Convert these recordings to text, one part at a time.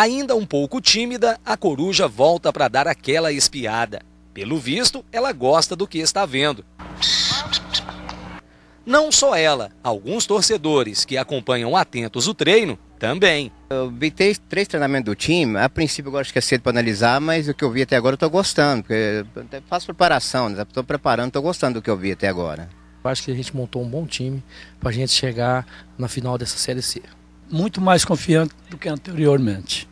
Ainda um pouco tímida, a coruja volta para dar aquela espiada. Pelo visto, ela gosta do que está vendo. Não só ela, alguns torcedores que acompanham atentos o treino também. Eu vi três, três treinamentos do time. A princípio, agora acho que é cedo para analisar, mas o que eu vi até agora eu estou gostando. Porque eu faço preparação, estou né? preparando, estou gostando do que eu vi até agora. Acho que a gente montou um bom time para a gente chegar na final dessa Série C muito mais confiante do que anteriormente.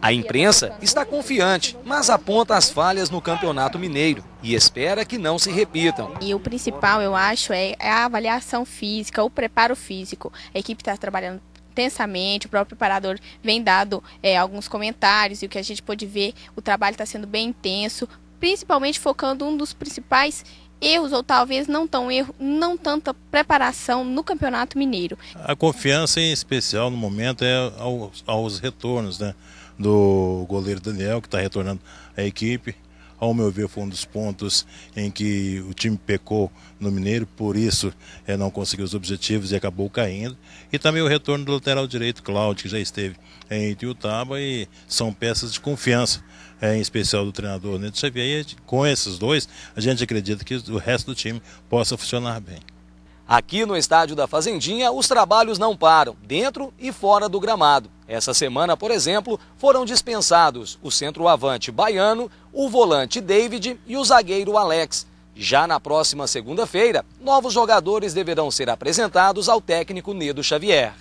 A imprensa está confiante, mas aponta as falhas no Campeonato Mineiro e espera que não se repitam. E o principal, eu acho, é, é a avaliação física, o preparo físico. A equipe está trabalhando intensamente, o próprio preparador vem dado é, alguns comentários e o que a gente pode ver, o trabalho está sendo bem intenso, principalmente focando um dos principais erros ou talvez não tão erro, não tanta preparação no Campeonato Mineiro. A confiança em especial no momento é aos, aos retornos, né? Do goleiro Daniel, que está retornando à equipe, ao meu ver, foi um dos pontos em que o time pecou no Mineiro, por isso é, não conseguiu os objetivos e acabou caindo. E também o retorno do lateral direito, Cláudio, que já esteve em Itiutaba, e são peças de confiança, é, em especial do treinador Neto Xavier. E com esses dois, a gente acredita que o resto do time possa funcionar bem. Aqui no estádio da Fazendinha, os trabalhos não param, dentro e fora do gramado. Essa semana, por exemplo, foram dispensados o centroavante baiano, o volante David e o zagueiro Alex. Já na próxima segunda-feira, novos jogadores deverão ser apresentados ao técnico Nedo Xavier.